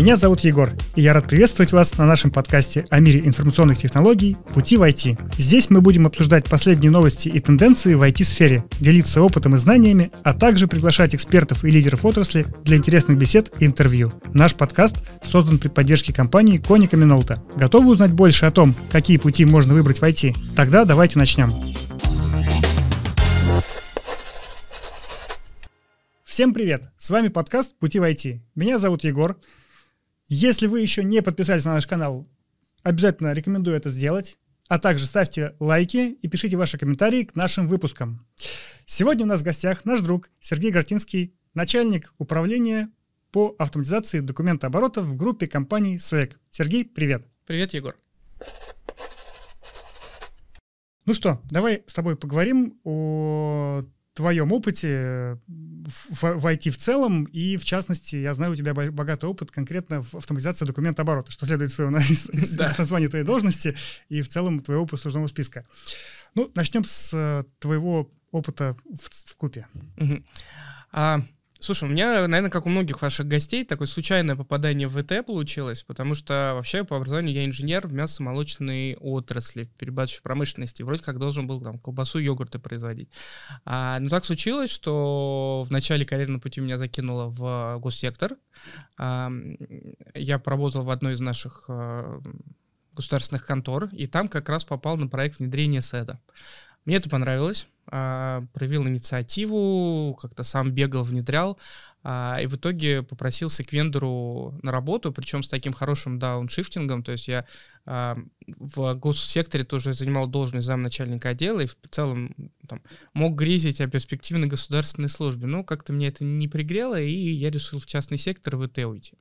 Меня зовут Егор, и я рад приветствовать вас на нашем подкасте о мире информационных технологий «Пути в IT». Здесь мы будем обсуждать последние новости и тенденции в IT-сфере, делиться опытом и знаниями, а также приглашать экспертов и лидеров отрасли для интересных бесед и интервью. Наш подкаст создан при поддержке компании Коника Минолта. Готовы узнать больше о том, какие пути можно выбрать в IT? Тогда давайте начнем. Всем привет! С вами подкаст «Пути в IT». Меня зовут Егор, если вы еще не подписались на наш канал, обязательно рекомендую это сделать. А также ставьте лайки и пишите ваши комментарии к нашим выпускам. Сегодня у нас в гостях наш друг Сергей Гортинский, начальник управления по автоматизации документооборота в группе компаний СУЭК. Сергей, привет. Привет, Егор. Ну что, давай с тобой поговорим о твоем опыте э, в IT в целом, и в частности, я знаю, у тебя богатый опыт конкретно в автоматизации документа оборота, что следует из, из, да. из названия твоей должности и в целом твоего послужного списка. Ну, начнем с э, твоего опыта в, в купе. Угу. А, Слушай, у меня, наверное, как у многих ваших гостей, такое случайное попадание в ВТ получилось, потому что вообще по образованию я инженер в мясомолочной отрасли, перебачивающей промышленности. Вроде как должен был там колбасу, йогурты производить. А, но ну, так случилось, что в начале карьерного пути меня закинуло в госсектор. А, я поработал в одной из наших а, государственных контор, и там как раз попал на проект внедрения СЭДа. Мне это понравилось. А, проявил инициативу, как-то сам бегал, внедрял, а, и в итоге попросился к вендору на работу, причем с таким хорошим дауншифтингом, то есть я а, в госсекторе тоже занимал должность замначальника отдела и в целом там, мог грезить о перспективной государственной службе. Но как-то мне это не пригрело, и я решил в частный сектор в ИТ уйти.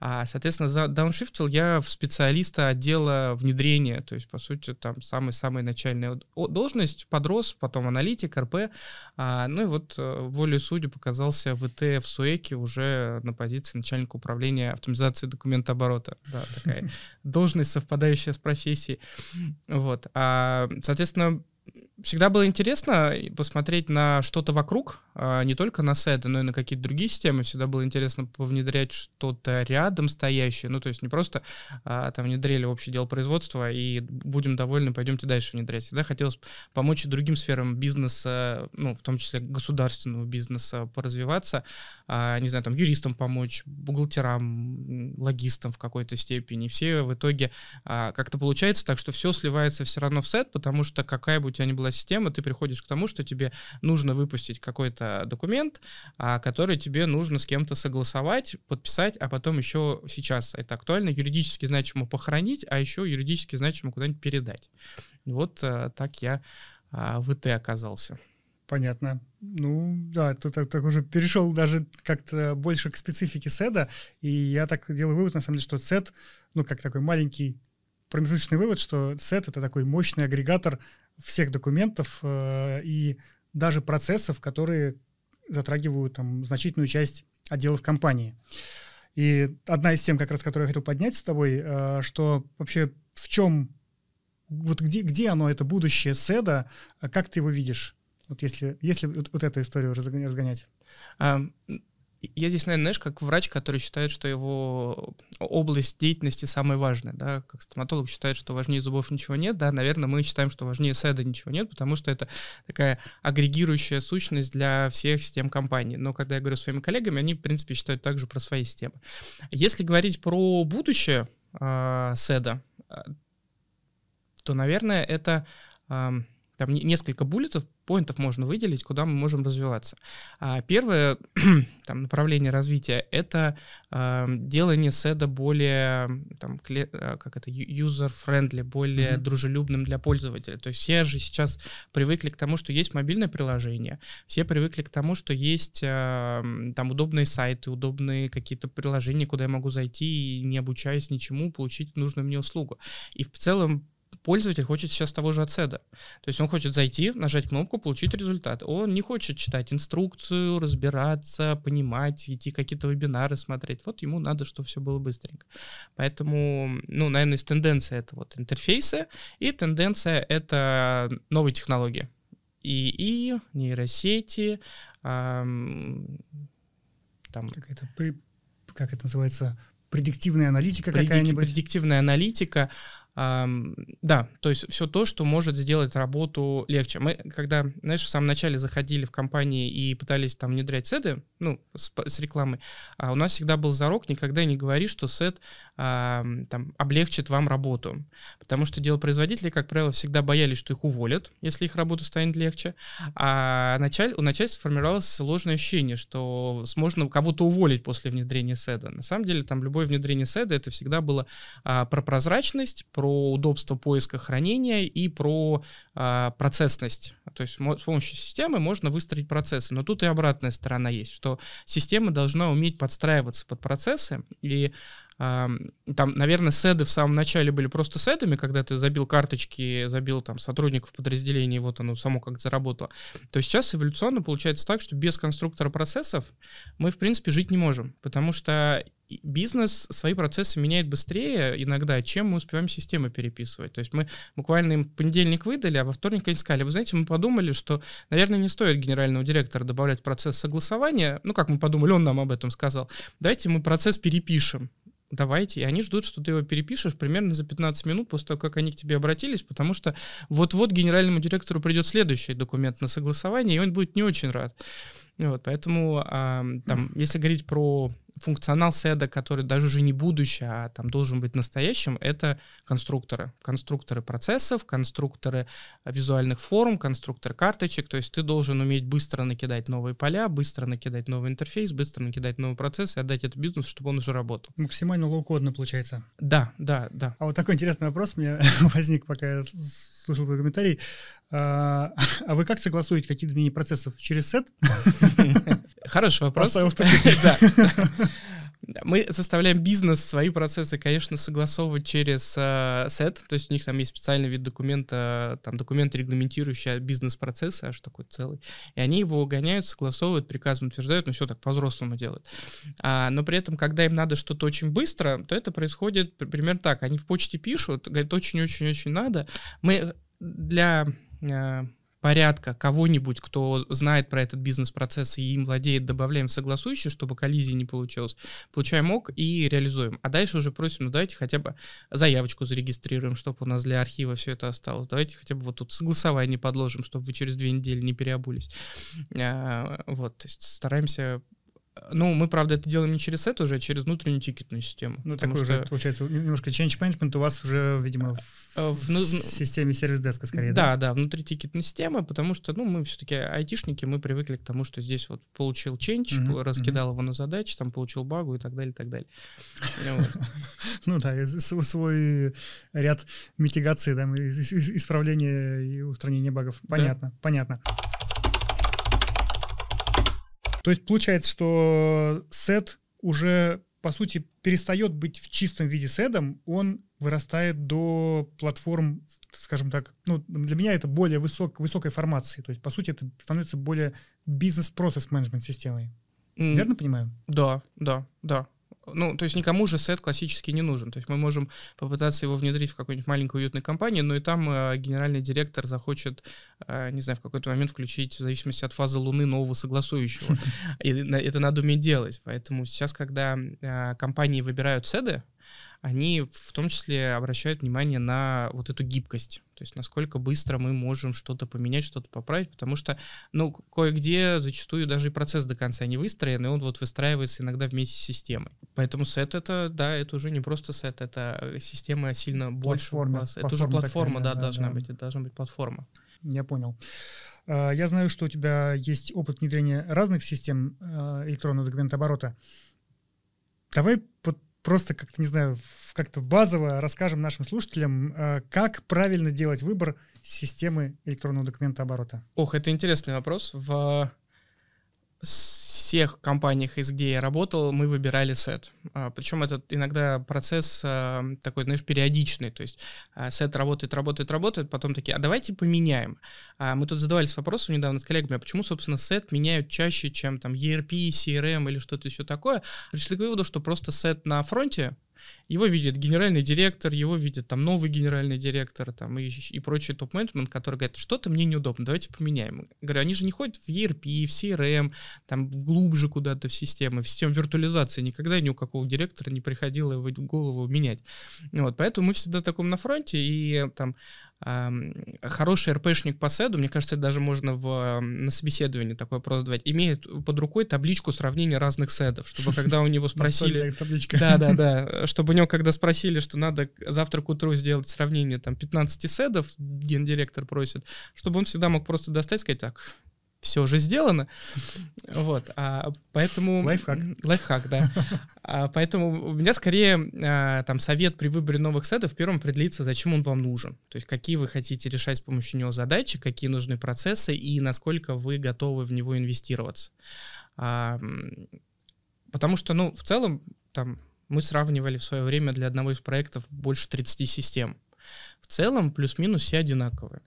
А, соответственно, за, дауншифтил я в специалиста отдела внедрения, то есть, по сути, там самая-самая начальная должность, подрос, потом аналитик, РП. А, ну и вот э, волей судьи показался в ИТ в Суэке уже на позиции начальника управления автоматизации документооборота. Да, такая должность совпадает совпадающая с профессией. Вот. А, соответственно, всегда было интересно посмотреть на что-то вокруг, а не только на сеты, но и на какие-то другие системы. Всегда было интересно повнедрять что-то рядом стоящее. Ну, то есть не просто а, там внедрили общее дело производства и будем довольны, пойдемте дальше внедрять. Всегда хотелось помочь и другим сферам бизнеса, ну, в том числе государственного бизнеса, поразвиваться. А, не знаю, там юристам помочь, бухгалтерам, логистам в какой-то степени. все в итоге а, как-то получается так, что все сливается все равно в сет, потому что какая бы у тебя ни была сложилась система, ты приходишь к тому, что тебе нужно выпустить какой-то документ, а, который тебе нужно с кем-то согласовать, подписать, а потом еще сейчас это актуально, юридически значимо похоронить, а еще юридически значимо куда-нибудь передать. Вот э, так я а, в ИТ оказался. Понятно. Ну, да, ты так, так уже перешел даже как-то больше к специфике СЭДа, и я так делаю вывод, на самом деле, что СЭД, ну, как такой маленький промежуточный вывод, что СЭД это такой мощный агрегатор всех документов э, и даже процессов, которые затрагивают там, значительную часть отделов компании. И одна из тем, как раз, которую я хотел поднять с тобой, э, что вообще в чем, вот где, где оно, это будущее СЭДа, как ты его видишь? Вот если, если вот, вот эту историю разгонять я здесь, наверное, знаешь, как врач, который считает, что его область деятельности самая важная, да, как стоматолог считает, что важнее зубов ничего нет, да, наверное, мы считаем, что важнее седа ничего нет, потому что это такая агрегирующая сущность для всех систем компании. Но когда я говорю с своими коллегами, они, в принципе, считают также про свои системы. Если говорить про будущее э, седа, а, то, наверное, это э, там несколько буллетов, поинтов можно выделить, куда мы можем развиваться. А первое там, направление развития — это э, делание седа более там, а, как это, user-friendly, более mm-hmm. дружелюбным для пользователя. То есть все же сейчас привыкли к тому, что есть мобильное приложение, все привыкли к тому, что есть э, там удобные сайты, удобные какие-то приложения, куда я могу зайти и, не обучаясь ничему, получить нужную мне услугу. И в целом пользователь хочет сейчас того же отседа. То есть он хочет зайти, нажать кнопку, получить результат. Он не хочет читать инструкцию, разбираться, понимать, идти какие-то вебинары смотреть. Вот ему надо, чтобы все было быстренько. Поэтому, ну, наверное, из тенденции это вот интерфейсы, и тенденция — это новые технологии. и нейросети, эм, там... Какая-то, при... как это называется, предиктивная аналитика Предик... какая-нибудь? Предиктивная аналитика, да, то есть все то, что может сделать работу легче. Мы, когда, знаешь, в самом начале заходили в компании и пытались там внедрять сеты, ну, с, с рекламой, а у нас всегда был зарок, никогда не говори, что сет а, там облегчит вам работу. Потому что дело производителей, как правило, всегда боялись, что их уволят, если их работа станет легче. А началь, у начальства формировалось ложное ощущение, что можно кого-то уволить после внедрения седа. На самом деле, там любое внедрение седа это всегда было а, про прозрачность, про про удобство поиска хранения и про э, процессность. То есть с помощью системы можно выстроить процессы. Но тут и обратная сторона есть, что система должна уметь подстраиваться под процессы и там, наверное, седы в самом начале были просто седами, когда ты забил карточки, забил там сотрудников подразделений, вот оно само как заработало. То сейчас эволюционно получается так, что без конструктора процессов мы, в принципе, жить не можем, потому что бизнес свои процессы меняет быстрее иногда, чем мы успеваем системы переписывать. То есть мы буквально им понедельник выдали, а во вторник они сказали, вы знаете, мы подумали, что, наверное, не стоит генерального директора добавлять процесс согласования. Ну, как мы подумали, он нам об этом сказал. Давайте мы процесс перепишем давайте. И они ждут, что ты его перепишешь примерно за 15 минут после того, как они к тебе обратились, потому что вот-вот генеральному директору придет следующий документ на согласование, и он будет не очень рад. Вот, поэтому а, там, если говорить про функционал седа, который даже уже не будущее, а там должен быть настоящим, это конструкторы. Конструкторы процессов, конструкторы визуальных форм, конструкторы карточек. То есть ты должен уметь быстро накидать новые поля, быстро накидать новый интерфейс, быстро накидать новый процесс и отдать этот бизнес, чтобы он уже работал. Максимально лоу кодно получается. Да, да, да. А вот такой интересный вопрос у меня возник, пока я слушал твой комментарий. А, а вы как согласуете какие-то мини-процессы Через сет? Хороший вопрос. Мы заставляем бизнес, свои процессы, конечно, согласовывать через э, сет, то есть у них там есть специальный вид документа, там документ, регламентирующий бизнес-процессы, аж такой целый, и они его гоняют, согласовывают, приказом утверждают, ну все так по-взрослому делают. А, но при этом, когда им надо что-то очень быстро, то это происходит примерно так, они в почте пишут, говорят, очень-очень-очень надо, мы для э, порядка кого-нибудь, кто знает про этот бизнес-процесс и им владеет, добавляем в согласующий, чтобы коллизии не получилось, получаем ок и реализуем. А дальше уже просим, ну давайте хотя бы заявочку зарегистрируем, чтобы у нас для архива все это осталось. Давайте хотя бы вот тут согласование подложим, чтобы вы через две недели не переобулись. А, вот, то есть стараемся ну, мы, правда, это делаем не через сет уже, а через внутреннюю тикетную систему. Ну, такой что... уже, получается, немножко change management у вас уже, видимо, в, э, в, ну, в системе сервис-деска скорее, да? Да, да, внутри тикетной системы, потому что, ну, мы все-таки айтишники, мы привыкли к тому, что здесь вот получил change, mm-hmm, раскидал mm-hmm. его на задачи, там получил багу и так далее, и так далее. Ну да, свой ряд митигации, там, исправления и устранения багов. Понятно, понятно. То есть получается, что сет уже, по сути, перестает быть в чистом виде седом, он вырастает до платформ, скажем так, ну, для меня это более высок, высокой формации. То есть, по сути, это становится более бизнес-процесс менеджмент системой. Mm. Верно понимаю? Да, да, да ну, то есть никому же сет классический не нужен. То есть мы можем попытаться его внедрить в какую-нибудь маленькую уютную компанию, но и там э, генеральный директор захочет, э, не знаю, в какой-то момент включить, в зависимости от фазы Луны, нового согласующего. И это надо уметь делать. Поэтому сейчас, когда э, компании выбирают седы, они в том числе обращают внимание на вот эту гибкость. То есть насколько быстро мы можем что-то поменять, что-то поправить, потому что, ну, кое-где зачастую даже и процесс до конца не выстроен, и он вот выстраивается иногда вместе с системой. Поэтому сет это, да, это уже не просто сет, это э, система сильно больше. Платформа. Класса. Это уже платформа, такая, да, да, должна да. быть, это должна быть платформа. Я понял. А, я знаю, что у тебя есть опыт внедрения разных систем э, электронного документооборота. Давай просто как-то, не знаю, как-то базово расскажем нашим слушателям, э, как правильно делать выбор системы электронного документа оборота? Ох, это интересный вопрос. В всех компаниях, где я работал, мы выбирали сет. А, Причем этот иногда процесс а, такой, знаешь, периодичный. То есть а, сет работает, работает, работает, потом такие, а давайте поменяем. Мы тут задавались вопросом недавно с коллегами, а почему, собственно, сет меняют чаще, чем там ERP, CRM или что-то еще такое. Пришли к выводу, что просто сет на фронте его видит генеральный директор, его видит там новый генеральный директор там, и, и прочий топ-менеджмент, который говорит, что-то мне неудобно, давайте поменяем. говорю, они же не ходят в ERP, в CRM, там глубже куда-то в системы, в систему виртуализации. Никогда ни у какого директора не приходило в голову менять. Вот, поэтому мы всегда таком на фронте, и там хороший РПшник по седу, мне кажется, это даже можно в, на собеседовании такой опрос давать, имеет под рукой табличку сравнения разных седов, чтобы когда у него спросили... Да-да-да, чтобы у него когда спросили, что надо завтра к утру сделать сравнение там 15 седов, гендиректор просит, чтобы он всегда мог просто достать и сказать, так, все уже сделано. Вот, а поэтому... Лайфхак. Лайфхак, да. А поэтому у меня скорее а, там совет при выборе новых сетов в первым определиться, зачем он вам нужен. То есть какие вы хотите решать с помощью него задачи, какие нужны процессы и насколько вы готовы в него инвестироваться. А, потому что, ну, в целом, там, мы сравнивали в свое время для одного из проектов больше 30 систем. В целом, плюс-минус все одинаковые.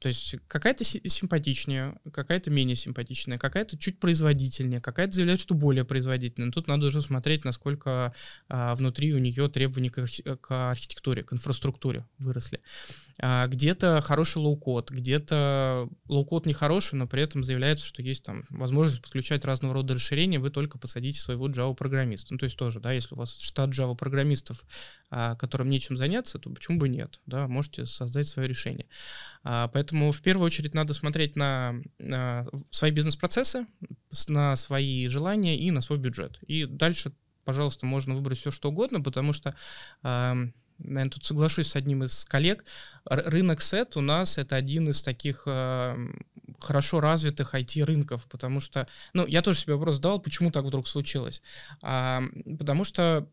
То есть какая-то симпатичнее, какая-то менее симпатичная, какая-то чуть производительнее, какая-то заявляет, что более производительная. Но тут надо уже смотреть, насколько а, внутри у нее требования к, архи- к архитектуре, к инфраструктуре выросли. А, где-то хороший лоукод, где-то лоукод нехороший, но при этом заявляется, что есть там возможность подключать разного рода расширения, вы только посадите своего Java-программиста. Ну, то есть тоже, да, если у вас штат Java-программистов, а, которым нечем заняться, то почему бы нет, да, можете создать свое решение. А, поэтому в первую очередь надо смотреть на, на свои бизнес-процессы, на свои желания и на свой бюджет. И дальше пожалуйста, можно выбрать все что угодно, потому что наверное, тут соглашусь с одним из коллег, рынок сет у нас это один из таких э, хорошо развитых IT-рынков, потому что, ну, я тоже себе вопрос задавал, почему так вдруг случилось. А, потому что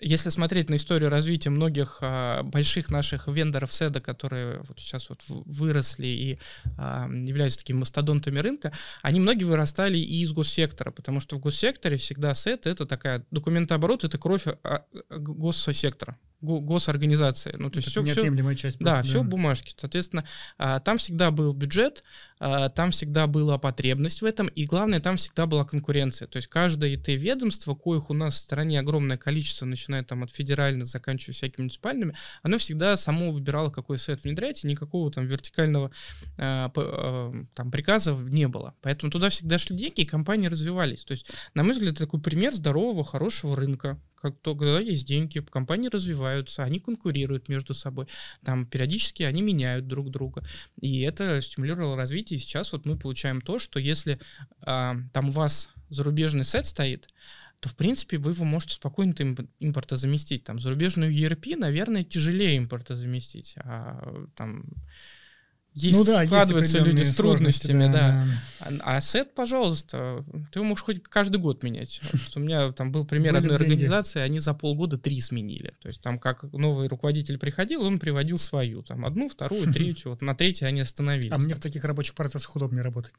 если смотреть на историю развития многих а, больших наших вендоров седа, которые вот сейчас вот выросли и а, являются такими мастодонтами рынка, они многие вырастали и из госсектора, потому что в госсекторе всегда сет это такая документооборот, это кровь а, госсектора госорганизации. Ну, то есть все, все, часть. Да, все бумажки. Соответственно, а, там всегда был бюджет, а, там всегда была потребность в этом, и главное, там всегда была конкуренция. То есть каждое ИТ ведомство, коих у нас в стране огромное количество, начиная там от федеральных, заканчивая всякими муниципальными, оно всегда само выбирало, какой сайт внедрять, и никакого там вертикального а, а, там приказа не было. Поэтому туда всегда шли деньги, и компании развивались. То есть, на мой взгляд, это такой пример здорового, хорошего рынка, как когда есть деньги, компании развиваются, они конкурируют между собой, там периодически они меняют друг друга, и это стимулировало развитие и сейчас вот мы получаем то, что если а, там у вас зарубежный сет стоит, то, в принципе, вы его можете спокойно импорта заместить. Там зарубежную ERP, наверное, тяжелее импорта заместить, а там есть, ну, да, складываются есть люди с трудностями, да. да. А, а сет, пожалуйста, ты можешь хоть каждый год менять. Вот у меня там был пример Были одной деньги. организации, они за полгода три сменили. То есть там как новый руководитель приходил, он приводил свою, там одну, вторую, третью, вот на третьей они остановились. А мне в таких рабочих процессах удобнее работать.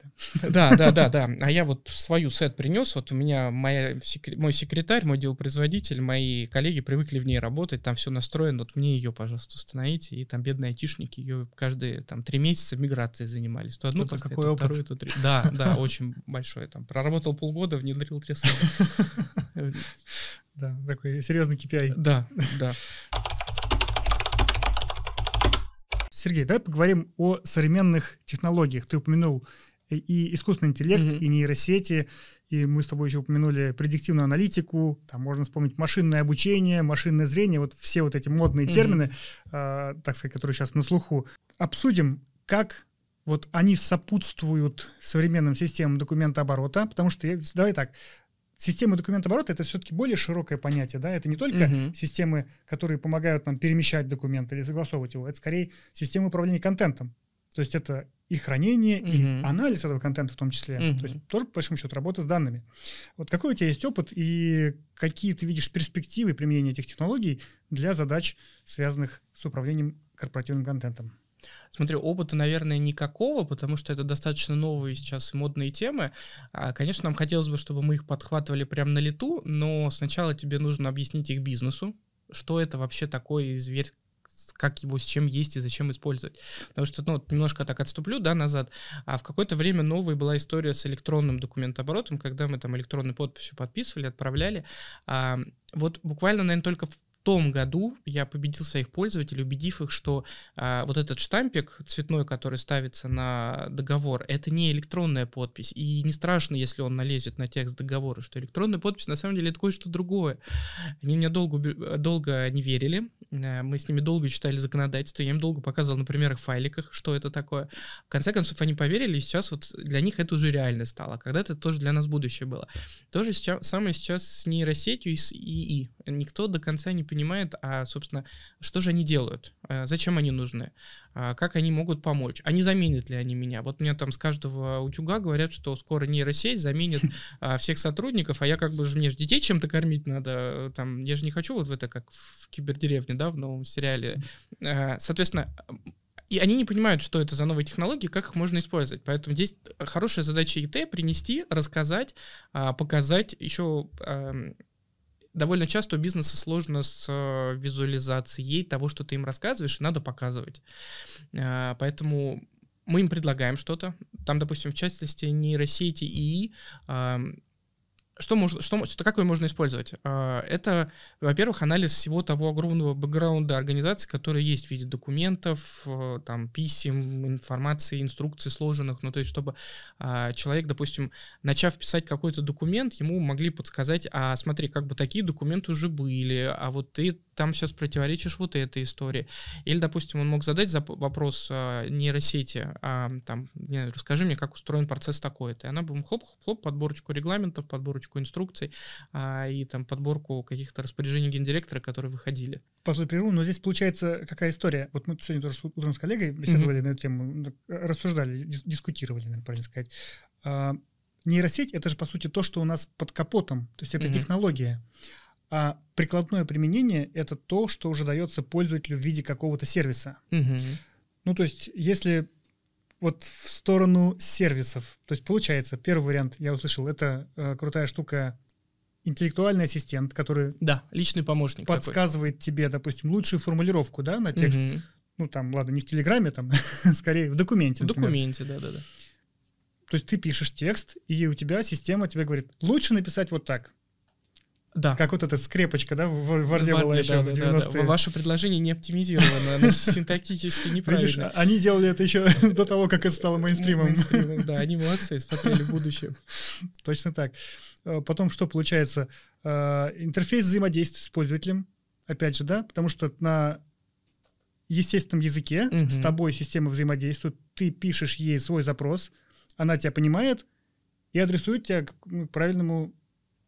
Да, да, да, да. А я вот свою сет принес, вот у меня мой секретарь, мой делопроизводитель, мои коллеги привыкли в ней работать, там все настроено, вот мне ее, пожалуйста, установите, и там бедные айтишники ее каждые там три месяца месяца миграцией занимались. То одну, то какой опыт. вторую, то три. Да, да, очень большой. Там проработал полгода, внедрил три сразу. Да, такой серьезный KPI. Да, да. Сергей, давай поговорим о современных технологиях. Ты упомянул и искусственный интеллект, mm-hmm. и нейросети, и мы с тобой еще упомянули предиктивную аналитику, там можно вспомнить машинное обучение, машинное зрение, вот все вот эти модные mm-hmm. термины, э, так сказать, которые сейчас на слуху. Обсудим, как вот они сопутствуют современным системам документооборота, потому что, я, давай так, системы документооборота это все-таки более широкое понятие, да, это не только угу. системы, которые помогают нам перемещать документы или согласовывать его, это скорее системы управления контентом, то есть это и хранение, угу. и анализ этого контента в том числе, угу. то есть тоже, по большому счету, работа с данными. Вот какой у тебя есть опыт и какие ты видишь перспективы применения этих технологий для задач, связанных с управлением корпоративным контентом? Смотри, опыта, наверное, никакого, потому что это достаточно новые сейчас модные темы. А, конечно, нам хотелось бы, чтобы мы их подхватывали прямо на лету, но сначала тебе нужно объяснить их бизнесу, что это вообще такое зверь, как его, с чем есть и зачем использовать. Потому что, ну, немножко так отступлю, да, назад. А в какое-то время новой была история с электронным документооборотом, когда мы там электронной подписью подписывали, отправляли. А, вот буквально, наверное, только в том году я победил своих пользователей, убедив их, что а, вот этот штампик цветной, который ставится на договор, это не электронная подпись. И не страшно, если он налезет на текст договора, что электронная подпись на самом деле это кое-что другое. Они меня долго, долго не верили. Э, мы с ними долго читали законодательство. Я им долго показывал на примерах файликах, что это такое. В конце концов, они поверили, и сейчас вот для них это уже реально стало. Когда-то это тоже для нас будущее было. Тоже сейчас, самое сейчас с нейросетью и с ИИ. Никто до конца не понимает, понимает, а, собственно, что же они делают, э, зачем они нужны, а, как они могут помочь, а не заменят ли они меня. Вот мне там с каждого утюга говорят, что скоро нейросеть заменит а, всех сотрудников, а я как бы же мне же детей чем-то кормить надо, э, там, я же не хочу вот в это, как в кибердеревне, да, в новом сериале. Э, соответственно, и они не понимают, что это за новые технологии, как их можно использовать. Поэтому здесь хорошая задача ИТ принести, рассказать, а, показать, еще эм, довольно часто у бизнеса сложно с э, визуализацией того, что ты им рассказываешь, и надо показывать. Э, поэтому мы им предлагаем что-то. Там, допустим, в частности, нейросети а и а, что можно, что, что какое можно использовать? А, это, во-первых, анализ всего того огромного бэкграунда организации, который есть в виде документов, э, там, писем, информации, инструкций сложенных, ну, то есть, чтобы а, человек, допустим, начав писать какой-то документ, ему могли подсказать, а смотри, как бы такие документы уже были, а вот ты там сейчас противоречишь вот этой истории. Или, допустим, он мог задать вопрос а, нейросети, а, там, не, расскажи мне, как устроен процесс такой-то. И она бы хлоп-хлоп, подборочку регламентов, подборочку инструкций а, и там подборку каких-то распоряжений гендиректора, которые выходили. Позволь прерву, но здесь получается какая история. Вот мы сегодня тоже утром с коллегой беседовали mm-hmm. на эту тему, э, рассуждали, дис- дискутировали, наверное, правильно сказать. А, нейросеть — это же, по сути, то, что у нас под капотом, то есть это mm-hmm. технология. А прикладное применение — это то, что уже дается пользователю в виде какого-то сервиса. Угу. Ну, то есть, если вот в сторону сервисов, то есть, получается, первый вариант, я услышал, это э, крутая штука интеллектуальный ассистент, который... Да, личный помощник. Подсказывает такой. тебе, допустим, лучшую формулировку, да, на текст. Угу. Ну, там, ладно, не в Телеграме, там, скорее в документе. В документе, да-да-да. То есть ты пишешь текст, и у тебя система тебе говорит, лучше написать вот так. Да. Как вот эта скрепочка, да, в Варде была еще да, в 90-е. Да, Ваше предложение не оптимизировано, оно синтактически неправильно. Видишь, а, они делали это еще до того, как это стало мейнстримом. мейнстримом да, они молодцы, смотрели будущее. Точно так. Э, потом что получается? Э, интерфейс взаимодействия с пользователем, опять же, да, потому что на естественном языке угу. с тобой система взаимодействует, ты пишешь ей свой запрос, она тебя понимает и адресует тебя к ну, правильному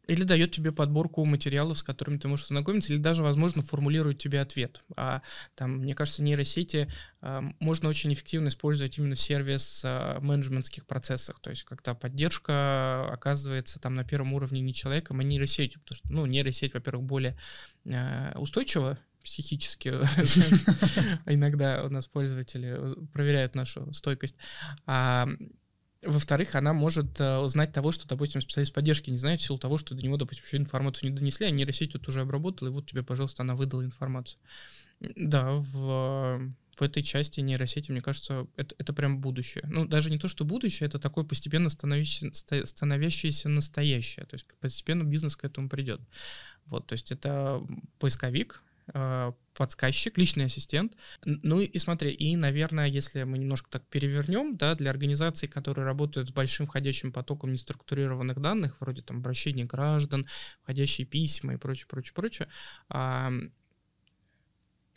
или дает тебе подборку материалов, с которыми ты можешь ознакомиться, или даже, возможно, формулирует тебе ответ. А там, мне кажется, нейросети э, можно очень эффективно использовать именно в сервис-менеджментских а, э, процессах, то есть когда поддержка оказывается там на первом уровне не человеком, а нейросетью, потому что, ну, нейросеть, во-первых, более э, устойчива психически иногда у нас пользователи э, проверяют нашу стойкость. Во-вторых, она может э, узнать того, что, допустим, специалист поддержки не знает, в силу того, что до него, допустим, еще информацию не донесли, а нейросеть тут уже обработала, и вот тебе, пожалуйста, она выдала информацию. Да, в, в этой части нейросети, мне кажется, это, это прям будущее. Ну, даже не то, что будущее, это такое постепенно становящееся, становящееся настоящее. То есть постепенно бизнес к этому придет. Вот, то есть это поисковик, Э, подсказчик, личный ассистент. Ну и смотри, и, наверное, если мы немножко так перевернем, да, для организаций, которые работают с большим входящим потоком неструктурированных данных, вроде там обращений граждан, входящие письма и прочее, прочее, прочее,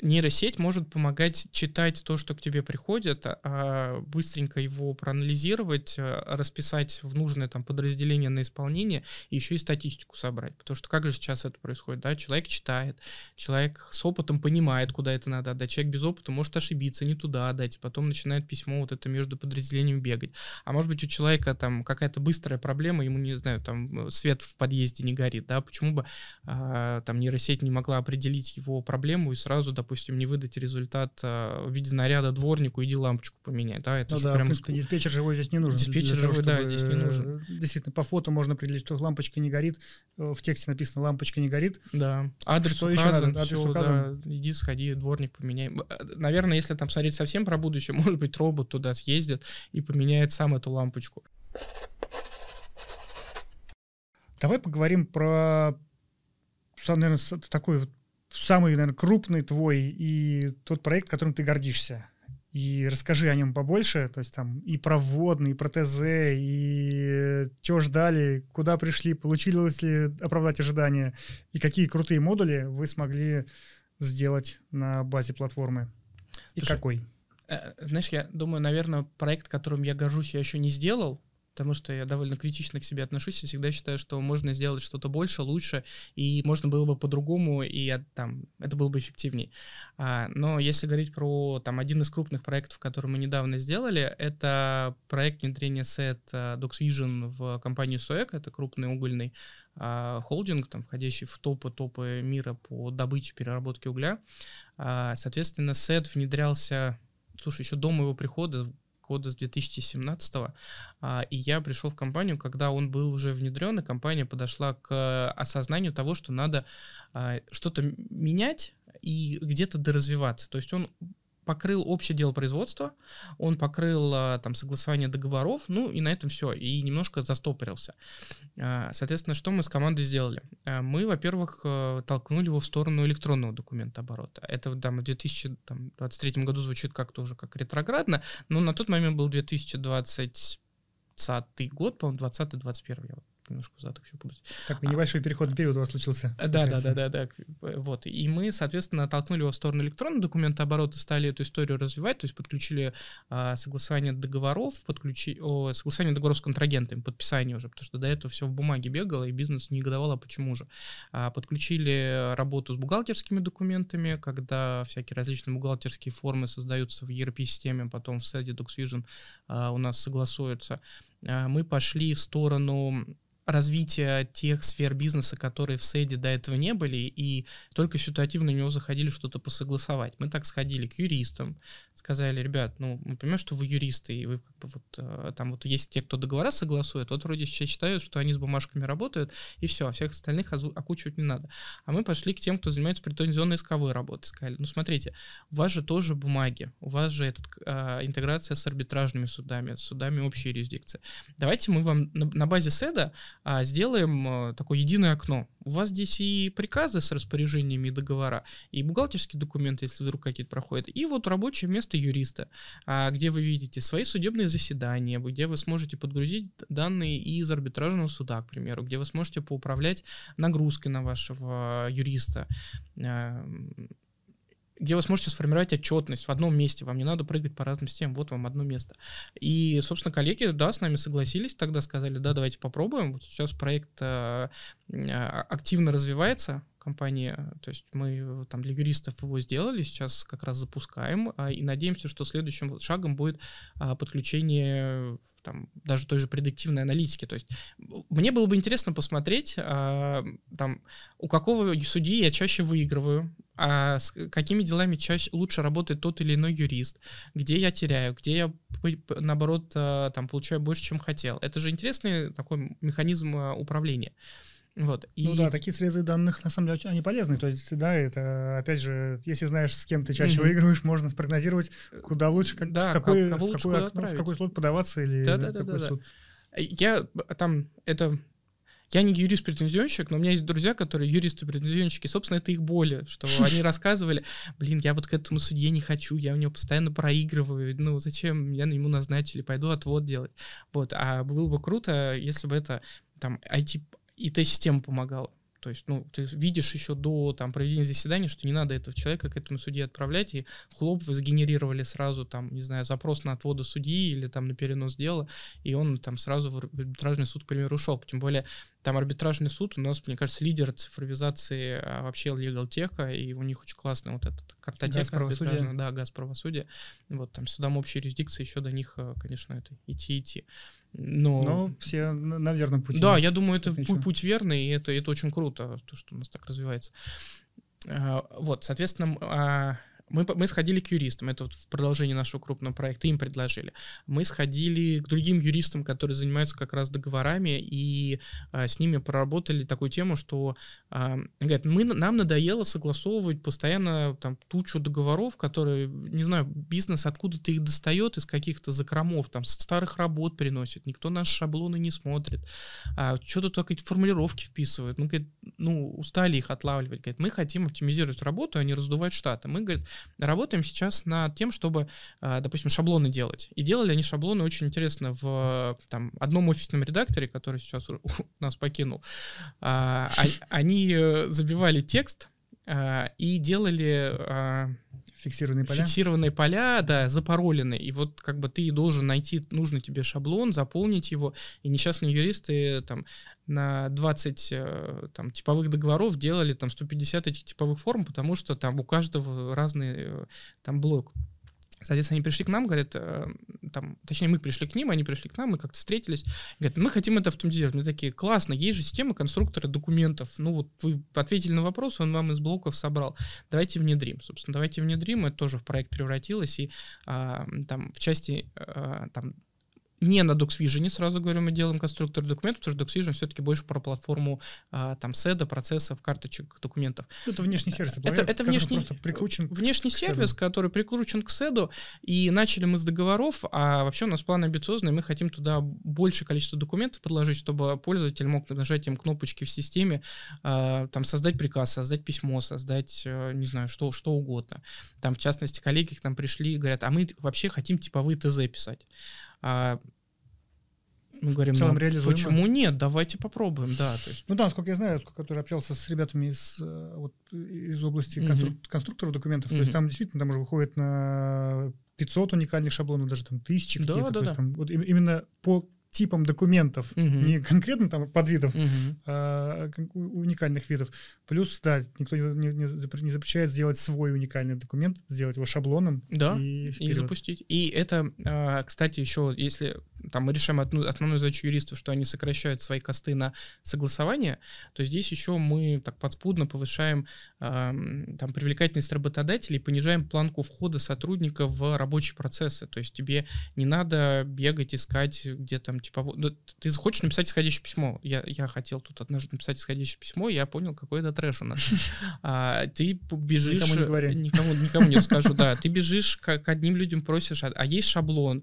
нейросеть может помогать читать то, что к тебе приходит, а быстренько его проанализировать, э, расписать в нужное там подразделение на исполнение, и еще и статистику собрать. Потому что как же сейчас это происходит, да? Человек читает, человек с опытом понимает, куда это надо отдать, человек без опыта может ошибиться, не туда отдать, потом начинает письмо вот это между подразделениями бегать. А может быть у человека там какая-то быстрая проблема, ему, не знаю, там э, свет в подъезде не горит, да? Почему бы а, там нейросеть не могла определить его проблему и сразу, допустим, допустим, не выдать результат а, в виде наряда дворнику, иди лампочку поменять да, это ну, же да, прям... принципе, диспетчер живой здесь не нужен. Диспетчер живой, того, да, здесь не нужен. Э, действительно, по фото можно определить, что лампочка не горит, э, в тексте написано «лампочка не горит». Да, адрес что указан, еще адрес все, указан. да, иди сходи, дворник поменяй. Э, наверное, если там смотреть совсем про будущее, может быть, робот туда съездит и поменяет сам эту лампочку. Давай поговорим про, наверное, такой вот самый, наверное, крупный твой и тот проект, которым ты гордишься. И расскажи о нем побольше, то есть там и про вводный, и про ТЗ, и что ждали, куда пришли, получилось ли оправдать ожидания, и какие крутые модули вы смогли сделать на базе платформы. И Слушай, какой? Э, э, знаешь, я думаю, наверное, проект, которым я горжусь, я еще не сделал, потому что я довольно критично к себе отношусь я всегда считаю, что можно сделать что-то больше, лучше, и можно было бы по-другому, и там, это было бы эффективнее. А, но если говорить про там, один из крупных проектов, который мы недавно сделали, это проект внедрения сет э, Docs Vision в компанию SOEC, это крупный угольный а, холдинг, там, входящий в топы-топы мира по добыче переработке угля. А, соответственно, сет внедрялся Слушай, еще до моего прихода года с 2017 -го, а, и я пришел в компанию, когда он был уже внедрен, и компания подошла к э, осознанию того, что надо а, что-то менять и где-то доразвиваться. То есть он покрыл общее дело производства, он покрыл а, там согласование договоров, ну и на этом все, и немножко застопорился. А, соответственно, что мы с командой сделали? А, мы, во-первых, э, толкнули его в сторону электронного документа оборота. Это там, в 2023 году звучит как-то уже как ретроградно, но на тот момент был 2020 год, по-моему, 20-21, я вот немножко назад еще путать. Так, небольшой переходный период у вас случился. Да, да, да, да, да. Вот. И мы, соответственно, толкнули его в сторону электронного документооборота, стали эту историю развивать, то есть подключили а, согласование договоров, подключи... О, согласование договоров с контрагентами, подписание уже, потому что до этого все в бумаге бегало, и бизнес не а почему же. А, подключили работу с бухгалтерскими документами, когда всякие различные бухгалтерские формы создаются в ERP-системе, потом в сети DocsVision а, у нас согласуются. А, мы пошли в сторону развития тех сфер бизнеса, которые в СЭДе до этого не были, и только ситуативно у него заходили что-то посогласовать. Мы так сходили к юристам, сказали, ребят, ну, мы понимаем, что вы юристы, и вы как бы вот э, там вот есть те, кто договора согласует, вот вроде сейчас считают, что они с бумажками работают, и все, а всех остальных окучивать не надо. А мы пошли к тем, кто занимается притонизионной исковой работой, сказали, ну, смотрите, у вас же тоже бумаги, у вас же этот, э, интеграция с арбитражными судами, с судами общей юрисдикции. Давайте мы вам на, на базе СЭДа а сделаем а, такое единое окно. У вас здесь и приказы с распоряжениями договора, и бухгалтерские документы, если вдруг какие-то проходят, и вот рабочее место юриста, а, где вы видите свои судебные заседания, где вы сможете подгрузить данные из арбитражного суда, к примеру, где вы сможете поуправлять нагрузкой на вашего юриста, где вы сможете сформировать отчетность в одном месте, вам не надо прыгать по разным системам, вот вам одно место. И, собственно, коллеги, да, с нами согласились, тогда сказали, да, давайте попробуем. Вот сейчас проект э, э, активно развивается, компании. Э, то есть мы там для юристов его сделали, сейчас как раз запускаем а, и надеемся, что следующим шагом будет а, подключение э, там, даже той же предиктивной аналитики. То есть мне было бы интересно посмотреть, а, там, у какого судьи я чаще выигрываю, а с э, какими делами чаще лучше работает тот или иной юрист, где я теряю, где я, наоборот, там, получаю больше, чем хотел. Это же интересный такой механизм управления. Вот, и... Ну да, такие срезы данных, на самом деле, они полезны. То есть, да, это, опять же, если знаешь, с кем ты чаще mm-hmm. выигрываешь, можно спрогнозировать, куда лучше, как, да, в, какой, как, в, какой, лучше окно, в какой слот подаваться или да, да, какой да, суд. Да. Я а, там, это... Я не юрист-претензионщик, но у меня есть друзья, которые юристы-претензионщики. Собственно, это их боли, что они рассказывали, блин, я вот к этому судье не хочу, я у него постоянно проигрываю, ну зачем, я на ему назначили, пойду отвод делать. Вот, а было бы круто, если бы это там IT, и ИТ-система помогала. То есть, ну, ты видишь еще до там, проведения заседания, что не надо этого человека к этому судье отправлять, и хлоп, вы сгенерировали сразу, там, не знаю, запрос на отвода судьи или там на перенос дела, и он там сразу в арбитражный суд, к примеру, ушел. Тем более, там арбитражный суд у нас, мне кажется, лидер цифровизации а, вообще legal тека, и у них очень классная вот эта картотека арбитражная, да, газ правосудия. Вот там судам общей юрисдикции еще до них, э, конечно, это идти-идти. Но... Но все наверное, пути. Да, я думаю, это путь, путь верный, и это, это очень круто, то, что у нас так развивается. А, вот, соответственно, а, мы, мы сходили к юристам, это вот в продолжении нашего крупного проекта, им предложили. Мы сходили к другим юристам, которые занимаются как раз договорами, и а, с ними проработали такую тему, что а, говорят, мы, нам надоело согласовывать постоянно там тучу договоров, которые, не знаю, бизнес откуда-то их достает, из каких-то закромов, там, старых работ приносит, никто наши шаблоны не смотрит, а, что-то только эти формулировки вписывают. Мы, говорит, ну, устали их отлавливать. Говорит, мы хотим оптимизировать работу, а не раздувать штаты. Мы, говорит, работаем сейчас над тем, чтобы, а, допустим, шаблоны делать. И делали они шаблоны очень интересно в там, одном офисном редакторе, который сейчас нас покинул. А, а, они э, забивали текст и делали Фиксированные поля? Фиксированные поля, да, запароленные, И вот как бы ты должен найти нужный тебе шаблон, заполнить его. И несчастные юристы там на 20 э, там, типовых договоров делали там 150 этих типовых форм, потому что там у каждого разный э, там блок. Соответственно, они пришли к нам, говорят, э, там, точнее, мы пришли к ним, они пришли к нам, мы как-то встретились. Говорят, мы хотим это автоматизировать. Мы такие, классно, есть же система конструктора документов. Ну вот вы ответили на вопрос, он вам из блоков собрал. Давайте внедрим, собственно, давайте внедрим. Это тоже в проект превратилось, и а, там в части а, там не на DocsVision, сразу говорю, мы делаем конструктор документов, потому что DocsVision все-таки больше про платформу а, там седа, процессов, карточек, документов. Это внешний сервис. Это, это внешний, просто прикручен внешний сервис, седу. который прикручен к седу, и начали мы с договоров, а вообще у нас план амбициозный, мы хотим туда большее количество документов подложить, чтобы пользователь мог нажатием кнопочки в системе а, там создать приказ, создать письмо, создать, э, не знаю, что, что угодно. Там, в частности, коллеги к нам пришли и говорят, а мы вообще хотим типовые ТЗ писать. А, мы говорим, в целом ну, почему нет, давайте попробуем, да. То есть... Ну да, сколько я знаю, сколько я тоже общался с ребятами из, э, вот, из области угу. конструк- конструкторов документов, угу. то есть там действительно там уже выходит на 500 уникальных шаблонов, даже там тысячи да, какие-то. Да, да. Там, вот именно по типам документов, угу. не конкретно там под видов, угу. а, уникальных видов. Плюс, да, никто не, не, не запрещает сделать свой уникальный документ, сделать его шаблоном. Да, и, и запустить. И это, а, кстати, еще, если там мы решаем одну, основную задачу юристов, что они сокращают свои косты на согласование, то здесь еще мы так подспудно повышаем э, там, привлекательность работодателей, понижаем планку входа сотрудника в рабочие процессы. То есть тебе не надо бегать, искать, где там, типа, ты хочешь написать исходящее письмо. Я, я хотел тут однажды написать исходящее письмо, я понял, какой это трэш у нас. А, ты бежишь... Никому не говори. Никому, никому не скажу, да. Ты бежишь к, к одним людям, просишь, а, а есть шаблон.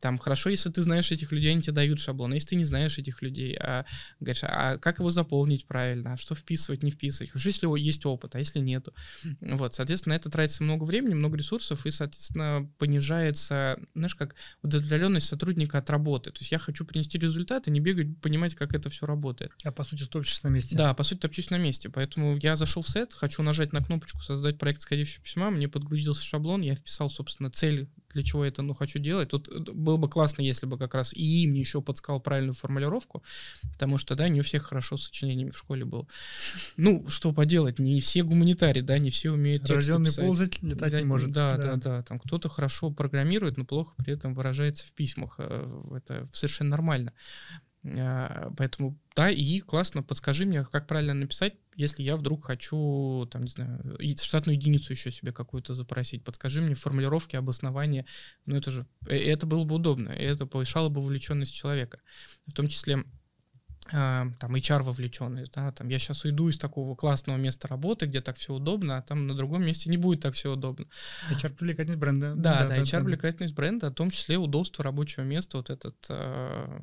Там, хорошо, если ты знаешь знаешь этих людей, они тебе дают шаблон. А если ты не знаешь этих людей, а, говоришь, а как его заполнить правильно, а что вписывать, не вписывать, уж если есть опыт, а если нету. Вот, соответственно, это тратится много времени, много ресурсов, и, соответственно, понижается, знаешь, как удовлетворенность сотрудника от работы. То есть я хочу принести результат и не бегать, понимать, как это все работает. А по сути топчешься на месте. Да, по сути топчусь на месте. Поэтому я зашел в сет, хочу нажать на кнопочку «Создать проект сходящего письма», мне подгрузился шаблон, я вписал, собственно, цель для чего я это ну, хочу делать. Тут э, было бы классно, если бы как раз и мне еще подсказал правильную формулировку, потому что, да, не у всех хорошо с сочинениями в школе было. Ну, что поделать, не все гуманитарии, да, не все умеют тексты Рожденный писать. ползать летать да, не может. Да, да, да, да. Там кто-то хорошо программирует, но плохо при этом выражается в письмах. Э, это совершенно нормально. А, поэтому, да, и классно, подскажи мне, как правильно написать, если я вдруг хочу, там, не знаю, штатную единицу еще себе какую-то запросить. Подскажи мне формулировки, обоснования. Ну, это же, э, это было бы удобно, это повышало бы вовлеченность человека. В том числе а, там HR вовлеченный, да, там я сейчас уйду из такого классного места работы, где так все удобно, а там на другом месте не будет так все удобно. HR привлекательность бренда. Да, да, да, да HR привлекательность бренда, в том числе удобство рабочего места, вот этот а,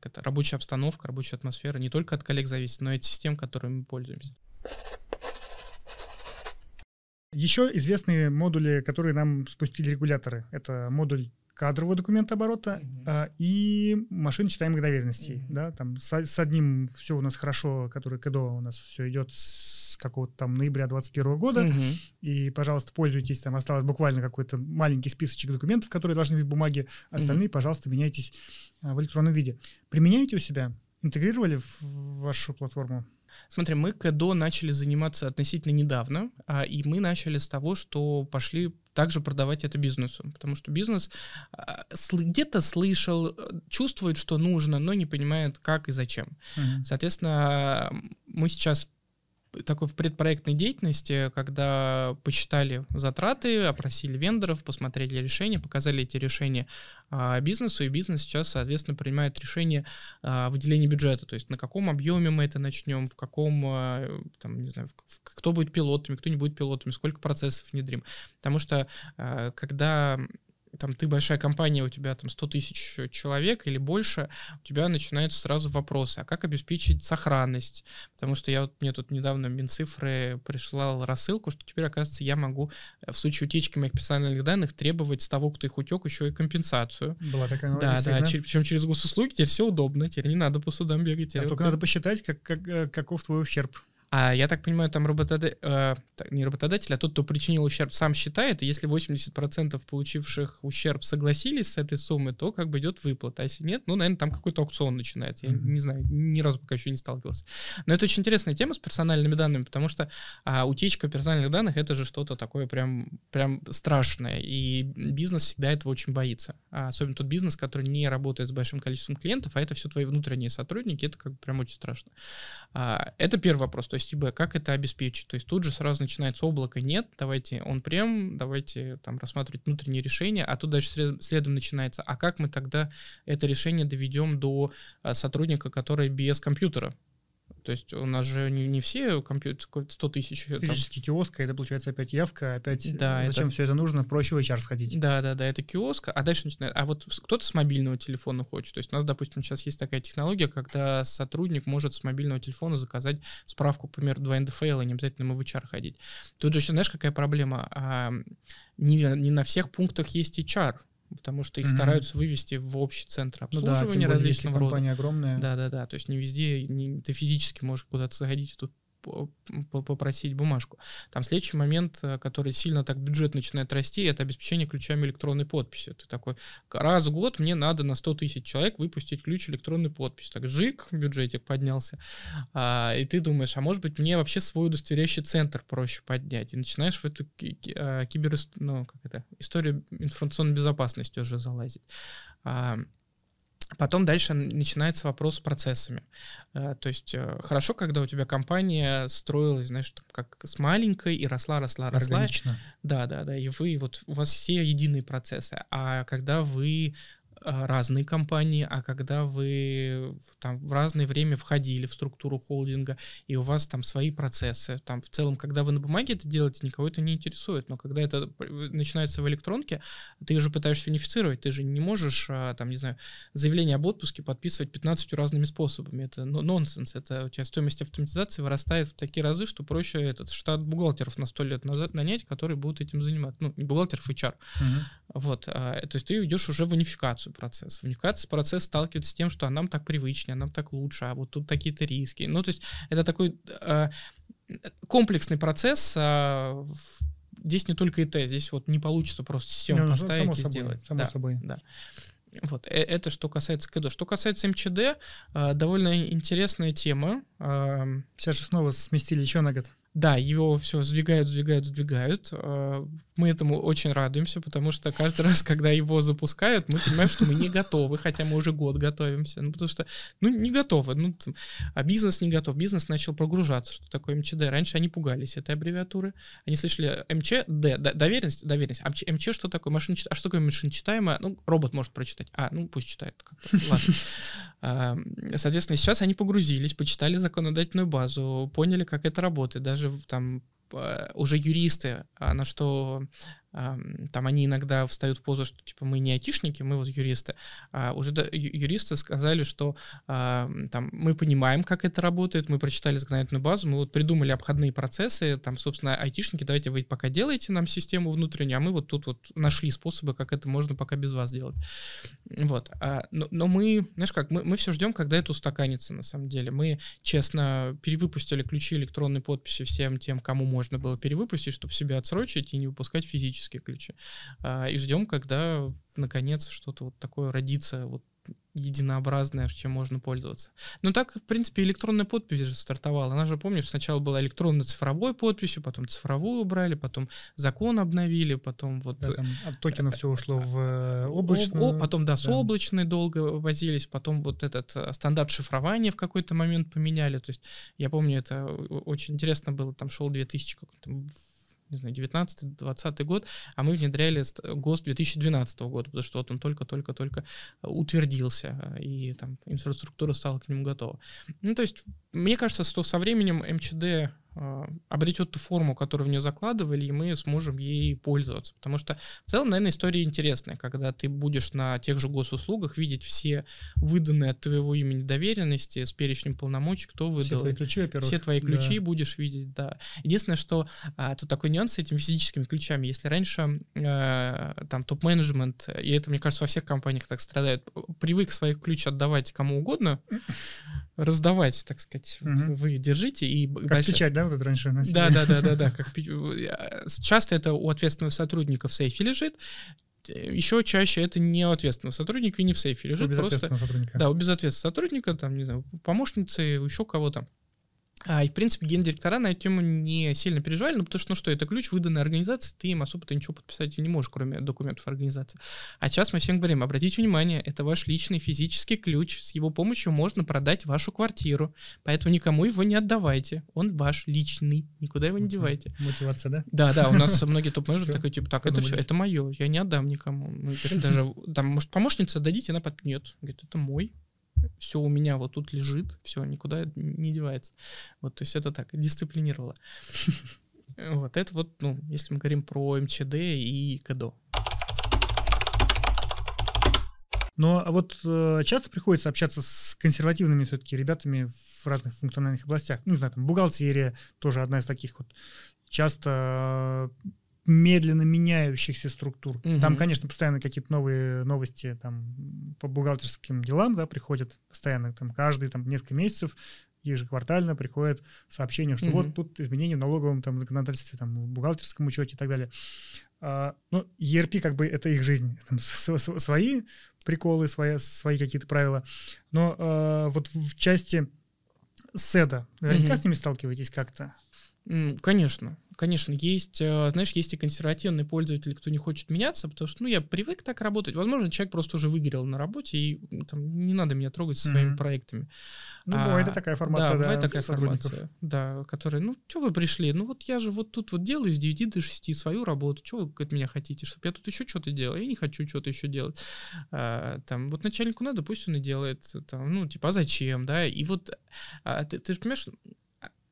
как это, рабочая обстановка, рабочая атмосфера не только от коллег зависит, но и от систем, которыми мы пользуемся. Еще известные модули, которые нам спустили регуляторы. Это модуль кадрового документа оборота mm-hmm. а, и машины читаемых доверенностей. Mm-hmm. Да, там с, с одним все у нас хорошо, который КДО у нас все идет с какого-то там ноября 2021 года. Mm-hmm. И, пожалуйста, пользуйтесь, там осталось буквально какой-то маленький списочек документов, которые должны быть в бумаге. Остальные, mm-hmm. пожалуйста, меняйтесь а, в электронном виде. Применяйте у себя? Интегрировали в вашу платформу? Смотри, мы КДО начали заниматься относительно недавно, а, и мы начали с того, что пошли также продавать это бизнесу, потому что бизнес а, где-то слышал, э, чувствует, что нужно, но не понимает, как и зачем. Uh-huh. Соответственно, мы сейчас такой в предпроектной деятельности, когда почитали затраты, опросили вендоров, посмотрели решения, показали эти решения а, бизнесу, и бизнес сейчас, соответственно, принимает решение а, выделения бюджета, то есть на каком объеме мы это начнем, в каком, а, там, не знаю, в, кто будет пилотами, кто не будет пилотами, сколько процессов внедрим. Потому что а, когда там ты большая компания, у тебя там 100 тысяч э, человек или больше, у тебя начинаются сразу вопросы, а как обеспечить сохранность? Потому что я вот, мне тут недавно Минцифры прислал рассылку, что теперь, оказывается, я могу э, в случае утечки моих персональных данных требовать с того, кто их утек, еще и компенсацию. Была такая новость, Да, да, чер- причем через госуслуги тебе все удобно, тебе не надо по судам бегать. А только надо посчитать, как, как, э, каков твой ущерб. А я так понимаю, там работодатель, э, не работодатель, а тот, кто причинил ущерб, сам считает, и если 80% получивших ущерб согласились с этой суммой, то как бы идет выплата. А если нет, ну, наверное, там какой-то аукцион начинается. Я mm-hmm. не знаю, ни разу пока еще не сталкивался. Но это очень интересная тема с персональными данными, потому что а, утечка персональных данных — это же что-то такое прям, прям страшное, и бизнес всегда этого очень боится. А особенно тот бизнес, который не работает с большим количеством клиентов, а это все твои внутренние сотрудники, это как бы прям очень страшно. А, это первый вопрос. То есть ИБ, типа, как это обеспечить? То есть тут же сразу начинается облако, нет, давайте он прям, давайте там рассматривать внутренние решения, а тут дальше следом начинается, а как мы тогда это решение доведем до а, сотрудника, который без компьютера? То есть у нас же не, не все компьютеры 100 тысяч. Физический там. киоск, а это получается опять явка, опять э, да, зачем это... все это нужно, проще в HR сходить. Да, да, да, это киоск, а дальше начинает, а вот кто-то с мобильного телефона хочет. То есть у нас, допустим, сейчас есть такая технология, когда сотрудник может с мобильного телефона заказать справку, например, 2 НДФЛ, и не обязательно ему в HR ходить. Тут же еще, знаешь, какая проблема? А, не, не на всех пунктах есть HR потому что их mm-hmm. стараются вывести в общий центр обслуживания ну да, тем более, различного рода. компания огромная. Да, да, да. То есть не везде не, ты физически можешь куда-то заходить, тут попросить бумажку. Там следующий момент, э, который сильно так бюджет начинает расти, это обеспечение ключами электронной подписи. Ты такой, раз в год мне надо на 100 тысяч человек выпустить ключ электронной подписи. Так, жик, бюджетик поднялся. А, и ты думаешь, а может быть мне вообще свой удостоверяющий центр проще поднять? И начинаешь в эту а, кибер... Ну, как это? Историю информационной безопасности уже залазить. А, а потом дальше начинается вопрос с процессами. Э, то есть э, хорошо, когда у тебя компания строилась, знаешь, как с маленькой и росла, росла, росла. Органично. Да, да, да. И вы вот у вас все единые процессы. А когда вы а, разные компании, а когда вы там в разное время входили в структуру холдинга, и у вас там свои процессы, там в целом, когда вы на бумаге это делаете, никого это не интересует, но когда это начинается в электронке, ты уже пытаешься унифицировать, ты же не можешь, а, там, не знаю, заявление об отпуске подписывать 15 разными способами, это нонсенс, это у тебя стоимость автоматизации вырастает в такие разы, что проще этот штат бухгалтеров на 100 лет назад нанять, которые будут этим заниматься, ну, не бухгалтеров, HR, а угу. вот, то есть ты идешь уже в унификацию, вовлекаются в процесс. Вовлекаться в процесс сталкивается с тем, что а нам так привычнее, а нам так лучше, а вот тут такие-то риски. Ну, то есть это такой э, комплексный процесс. Э, здесь не только ИТ, здесь вот не получится просто систему ну, поставить само и собой, сделать. Само да, собой. Да. Вот, э, это что касается КД. Что касается МЧД, а, довольно интересная тема. Сейчас же снова сместили еще на год. Да, его все сдвигают, сдвигают, сдвигают. А, мы этому очень радуемся, потому что каждый раз, когда его запускают, мы понимаем, что мы не готовы, хотя мы уже год готовимся. Ну, потому что, ну, не готовы. Ну, там, а бизнес не готов. Бизнес начал прогружаться, что такое МЧД. Раньше они пугались этой аббревиатуры. Они слышали МЧД, доверенность, доверенность. А МЧ что такое? Машина, а что такое машиночитаемое? Ну, робот может прочитать. А, ну, пусть читает. Ладно. Эм, соответственно, сейчас они погрузились, почитали законодательную базу, поняли, как это работает. Даже там э, уже юристы, а на что там они иногда встают в позу, что типа мы не айтишники, мы вот юристы. А уже да, юристы сказали, что а, там мы понимаем, как это работает, мы прочитали законодательную базу, мы вот придумали обходные процессы, там, собственно, айтишники, давайте вы пока делаете нам систему внутреннюю, а мы вот тут вот нашли способы, как это можно пока без вас сделать. Вот. А, но, но мы, знаешь как, мы, мы все ждем, когда это устаканится на самом деле. Мы, честно, перевыпустили ключи электронной подписи всем тем, кому можно было перевыпустить, чтобы себя отсрочить и не выпускать физически физические ключи. А, и ждем, когда наконец что-то вот такое родится, вот единообразное, чем можно пользоваться. Ну так, в принципе, электронная подпись же стартовала. Она же, помнишь, сначала была электронно-цифровой подписью, потом цифровую убрали, потом закон обновили, потом вот... Да, там от токена все ушло в э, облачную. о, потом, да, с да. облачной долго возились, потом вот этот э, стандарт шифрования в какой-то момент поменяли. То есть я помню, это э, очень интересно было, там шел 2000 какой-то не знаю, 19-20 год, а мы внедряли ГОСТ 2012 года, потому что вот он только-только-только э, утвердился, э, и там инфраструктура стала к нему готова. Ну, то есть, мне кажется, что со временем МЧД а, обретет ту форму, которую в нее закладывали, и мы сможем ей пользоваться. Потому что в целом, наверное, история интересная, когда ты будешь на тех же госуслугах видеть все выданные от твоего имени доверенности с перечнем полномочий, кто выдал. Все твои ключи, во-первых. Все твои ключи да. будешь видеть, да. Единственное, что а, тут такой нюанс с этими физическими ключами. Если раньше а, там топ-менеджмент, и это, мне кажется, во всех компаниях так страдает, привык свои ключи отдавать кому угодно, раздавать, так сказать, угу. вы держите и как дальше. печать, да, вот это раньше носили? Да, да, да, да, да. Как, часто это у ответственного сотрудника в сейфе лежит, еще чаще это не у ответственного сотрудника и не в сейфе лежит. У просто, сотрудника. Да, у безответственного сотрудника, там, не знаю, помощницы, еще кого-то. А, и, в принципе, гендиректора на эту тему не сильно переживали, ну, потому что, ну что, это ключ выданной организации, ты им особо-то ничего подписать не можешь, кроме документов организации. А сейчас мы всем говорим, обратите внимание, это ваш личный физический ключ, с его помощью можно продать вашу квартиру, поэтому никому его не отдавайте, он ваш личный, никуда его не девайте. Мотивация, да? Да, да, у нас многие топ-менеджеры такой, типа, так, это все, это мое, я не отдам никому. Даже, там, может, помощница дадите, она подпнет. Говорит, это мой, все у меня вот тут лежит, все никуда не девается. Вот, то есть это так, дисциплинировало. Вот это вот, ну, если мы говорим про МЧД и КДО. Но ну, а вот э, часто приходится общаться с консервативными все-таки ребятами в разных функциональных областях. Ну, не знаю, там бухгалтерия тоже одна из таких вот. Часто э, медленно меняющихся структур. Угу. Там, конечно, постоянно какие-то новые новости там, по бухгалтерским делам да, приходят постоянно, там, каждые там, несколько месяцев ежеквартально приходит сообщение, что угу. вот тут изменения в налоговом там, законодательстве, там, в бухгалтерском учете и так далее. А, ну, ERP как бы это их жизнь, там, с -с свои приколы, свои, свои какие-то правила. Но а, вот в части СЭДа, наверняка угу. с ними сталкиваетесь как-то? Конечно, конечно, есть, э, знаешь, есть и консервативные пользователи, кто не хочет меняться, потому что, ну, я привык так работать. Возможно, человек просто уже выгорел на работе, и там не надо меня трогать со своими mm-hmm. проектами. Ну, а, бывает такая формация, да. бывает да, такая формация, да, которая, ну, что вы пришли? Ну, вот я же вот тут вот делаю с 9 до 6 свою работу, что вы от меня хотите, чтобы я тут еще что-то делал? Я не хочу что-то еще делать. А, там, вот начальнику надо, пусть он и делает, там, ну, типа, а зачем, да? И вот, а, ты, ты же понимаешь,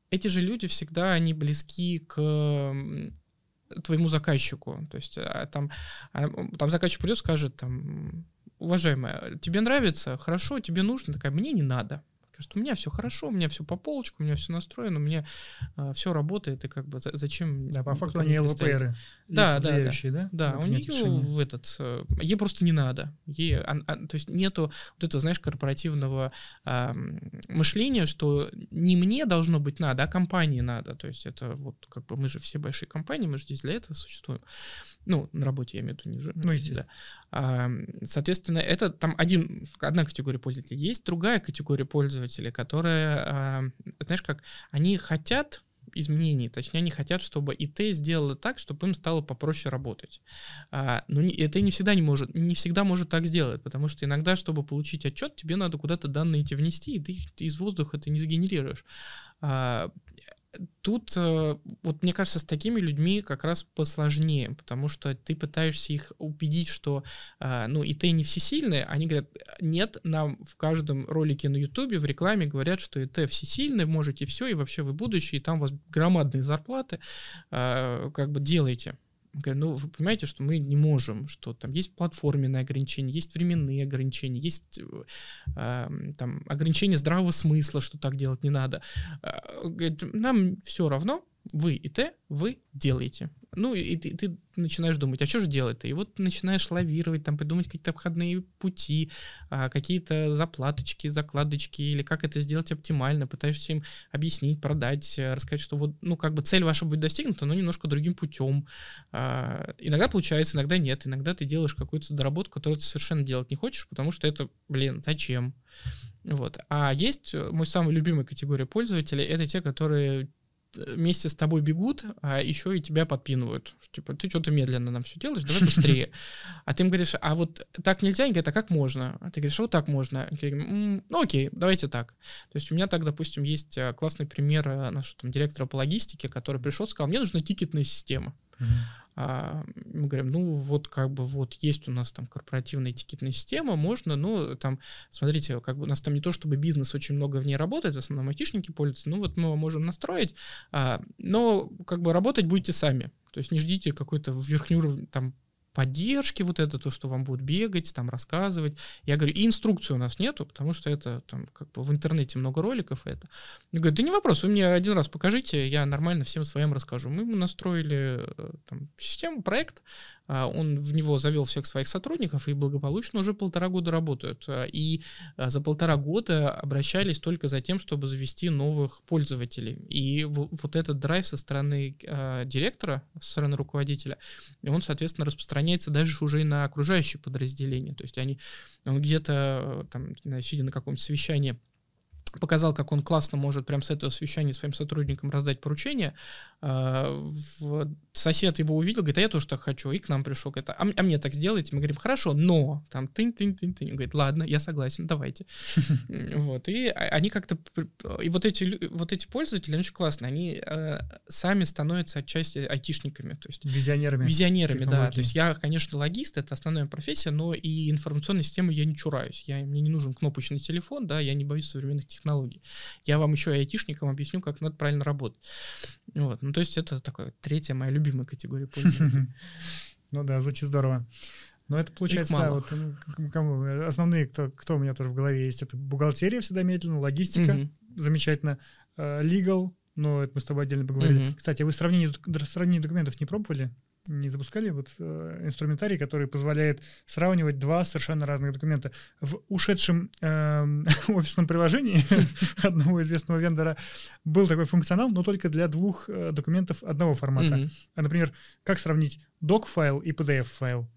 эти же люди всегда, они близки к твоему заказчику. То есть а, там, а, там заказчик придет, скажет, там, уважаемая, тебе нравится, хорошо, тебе нужно, такая, мне не надо. Скажет, у меня все хорошо, у меня все по полочкам, у меня все настроено, у меня э, а, все работает, и как бы зачем... Да, по факту они ЛПРы. Да, да, да, да. Да, у нее решение. в этот... Э, ей просто не надо. Ей, а, а, то есть нету вот этого, знаешь, корпоративного э, мышления, что не мне должно быть надо, а компании надо. То есть это вот как бы мы же все большие компании, мы же здесь для этого существуем. Ну, на работе я имею в виду ниже. Ну, естественно. Да. А, соответственно, это там один, одна категория пользователей есть, другая категория пользователей пользователи, которые, а, знаешь, как они хотят изменений. Точнее, они хотят, чтобы ИТ сделала так, чтобы им стало попроще работать. А, но ну, это не всегда не может, не всегда может так сделать, потому что иногда, чтобы получить отчет, тебе надо куда-то данные эти внести, и ты их из воздуха ты не сгенерируешь. А, тут, э, вот мне кажется, с такими людьми как раз посложнее, потому что ты пытаешься их убедить, что, а, ну, и ты не всесильные, они говорят, нет, нам в каждом ролике на Ютубе в рекламе говорят, что ИТ всесильный, можете все, и вообще вы будущие, и там у вас громадные зарплаты, а, как бы делайте говорю, ну вы понимаете, что мы не можем, что там есть платформенные ограничения, есть временные ограничения, есть э, там ограничения здравого смысла, что так делать не надо. Э, говорит, нам все равно, вы и Т, вы делаете. Ну, и ты, ты начинаешь думать, а что же делать-то? И вот начинаешь лавировать, там, придумать какие-то обходные пути, а, какие-то заплаточки, закладочки, или как это сделать оптимально. Пытаешься им объяснить, продать, э, рассказать, что вот, ну, как бы цель ваша будет достигнута, но немножко другим путем. А, иногда получается, иногда нет. Иногда ты делаешь какую-то доработку, которую ты совершенно делать не хочешь, потому что это, блин, зачем? Вот. А есть э, мой самый любимый категория пользователей, это те, которые вместе с тобой бегут, а еще и тебя подпинывают. Типа, ты что-то медленно нам все делаешь, давай быстрее. А ты им говоришь, а вот так нельзя? Они говорят, а как можно? А ты говоришь, «А вот так можно. Говорю, ну окей, давайте так. То есть у меня так, допустим, есть э, классный пример э, нашего там, директора по логистике, который пришел, сказал, мне нужна тикетная система. Mm-hmm. А, мы говорим, ну вот как бы вот есть у нас там корпоративная этикетная система, можно, но там, смотрите, как бы у нас там не то, чтобы бизнес очень много в ней работает, в основном айтишники пользуются, ну вот мы его можем настроить, а, но как бы работать будете сами. То есть не ждите какой-то верхнюю там поддержки вот это, то, что вам будут бегать, там рассказывать. Я говорю, и инструкции у нас нету, потому что это там как бы в интернете много роликов это. Я говорю, да не вопрос, вы мне один раз покажите, я нормально всем своим расскажу. Мы настроили э, там, систему, проект, а, он в него завел всех своих сотрудников и благополучно уже полтора года работают. А, и а, за полтора года обращались только за тем, чтобы завести новых пользователей. И вот этот драйв со стороны директора, со стороны руководителя, он, соответственно, распространяется распространяется даже уже и на окружающие подразделения. То есть они он где-то, э, там, сидя на каком-то совещании, показал, как он классно может прям с этого совещания своим сотрудникам раздать поручение. А, сосед его увидел, говорит, а я тоже так хочу, и к нам пришел, говорит, а, а мне так сделайте? Мы говорим, хорошо, но, там, тынь-тынь-тынь-тынь. Говорит, ладно, я согласен, давайте. Вот, и а, они как-то, и вот эти, вот эти пользователи, они очень классные, они э, сами становятся отчасти айтишниками, то есть... Визионерами. Визионерами, да, то есть я, конечно, логист, это основная профессия, но и информационной системы я не чураюсь, я, мне не нужен кнопочный телефон, да, я не боюсь современных технологий, технологий. Я вам еще и айтишникам объясню, как надо правильно работать. Вот. Ну, то есть это такая третья моя любимая категория пользователей. Ну да, звучит здорово. Но ну, это получается, да, вот основные, кто, кто у меня тоже в голове есть, это бухгалтерия всегда медленно, логистика, замечательно, э, legal, но это мы с тобой отдельно поговорили. Кстати, а вы сравнение, сравнение документов не пробовали? не запускали вот э, инструментарий, который позволяет сравнивать два совершенно разных документа. В ушедшем э, офисном приложении одного известного вендора был такой функционал, но только для двух э, документов одного формата. Mm-hmm. Например, как сравнить док-файл и PDF-файл.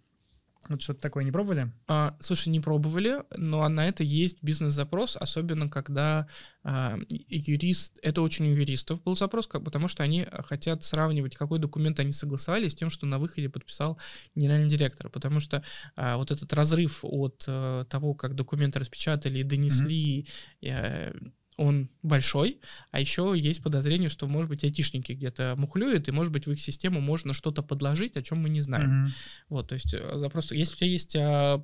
Вот ну, что-то такое не пробовали? А, слушай, не пробовали, но на это есть бизнес-запрос, особенно когда а, юрист, это очень у юристов был запрос, как, потому что они а, хотят сравнивать, какой документ они согласовали с тем, что на выходе подписал генеральный директор, потому что а, вот этот разрыв от а, того, как документы распечатали и донесли, mm-hmm он большой, а еще есть подозрение, что, может быть, айтишники где-то мухлюют, и, может быть, в их систему можно что-то подложить, о чем мы не знаем. Mm-hmm. Вот, то есть э, запрос, если у тебя есть а,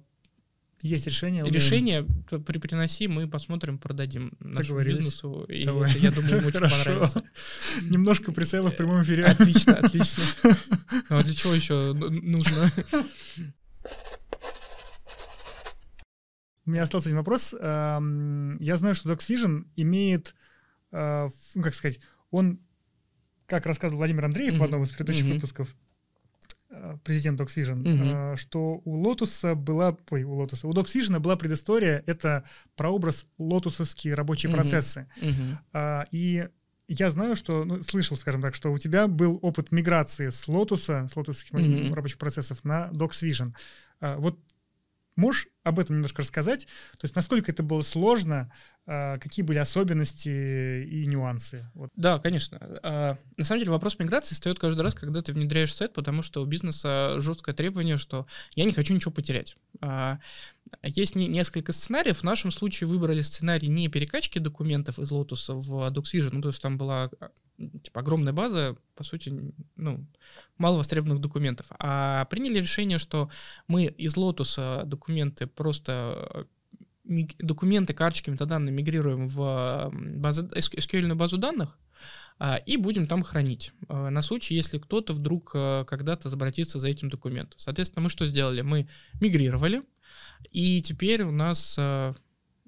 есть решение. Решение при, приноси, мы посмотрим, продадим нашему бизнесу. И Давай. я думаю, ему очень понравится. Немножко прицела в прямом эфире. Отлично, отлично. Ну а для чего еще нужно? У меня остался один вопрос. Эм, я знаю, что Docs Vision имеет, э, ну, как сказать, он, как рассказывал Владимир Андреев mm-hmm. в одном из предыдущих mm-hmm. выпусков, э, президент DocsVision, mm-hmm. Э, что у Lotus была, ой, у Lotus, у Docs Vision была предыстория, это прообраз лотусовские рабочие mm-hmm. процессы. Mm-hmm. И я знаю, что, ну, слышал, скажем так, что у тебя был опыт миграции с Лотуса, с лотусских mm-hmm. Ну, рабочих процессов на Docs Vision. Вот можешь об этом немножко рассказать. То есть насколько это было сложно, а, какие были особенности и нюансы? Вот. Да, конечно. А, на самом деле вопрос миграции встает каждый раз, когда ты внедряешь сайт, потому что у бизнеса жесткое требование, что я не хочу ничего потерять. А, есть несколько сценариев. В нашем случае выбрали сценарий не перекачки документов из Lotus в DocsVision, ну, то есть там была типа, огромная база, по сути, ну, мало востребованных документов. А приняли решение, что мы из Lotus документы просто э, документы, карточки, метаданные мигрируем в базу, SQL базу данных а, и будем там хранить э, на случай, если кто-то вдруг э, когда-то обратится за этим документом. Соответственно, мы что сделали? Мы мигрировали, и теперь у нас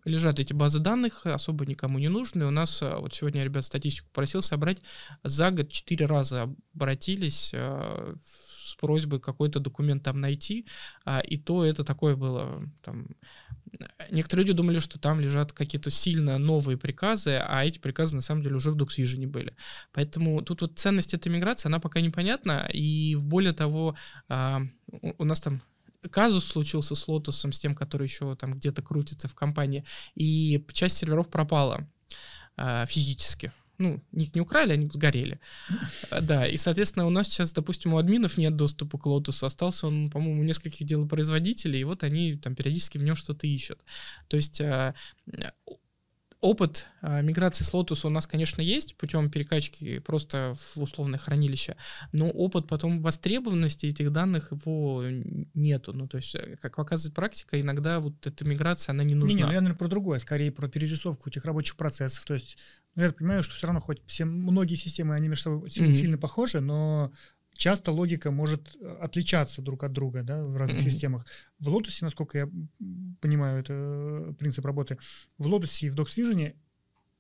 лежат эти базы данных, особо никому не нужны. У нас, вот сегодня, ребят, статистику просил собрать, за год четыре раза обратились в с просьбой какой-то документ там найти, а, и то это такое было там... Некоторые люди думали, что там лежат какие-то сильно новые приказы, а эти приказы на самом деле уже в не были. Поэтому тут вот ценность этой миграции, она пока непонятна, и более того, а, у, у нас там казус случился с Лотусом, с тем, который еще там где-то крутится в компании, и часть серверов пропала а, физически ну, их не украли, они сгорели. Э, да, и, соответственно, у нас сейчас, допустим, у админов нет доступа к лотусу, остался он, по-моему, у нескольких делопроизводителей, и вот они там периодически в нем что-то ищут. То есть э, опыт а, миграции с Lotus у нас, конечно, есть путем перекачки просто в условное хранилище, но опыт потом востребованности этих данных его нету. Ну, то есть, э, как показывает практика, иногда вот эта миграция, она не нужна. Не, не, ну, я, наверное, про другое, скорее про перерисовку этих рабочих процессов. То есть, ну, я понимаю, что все равно хоть все, многие системы, они между собой mm-hmm. сильно похожи, но часто логика может э, отличаться друг от друга да, в разных системах. В Lotus, насколько я понимаю, это э, принцип работы, в Lotus и в DocsVision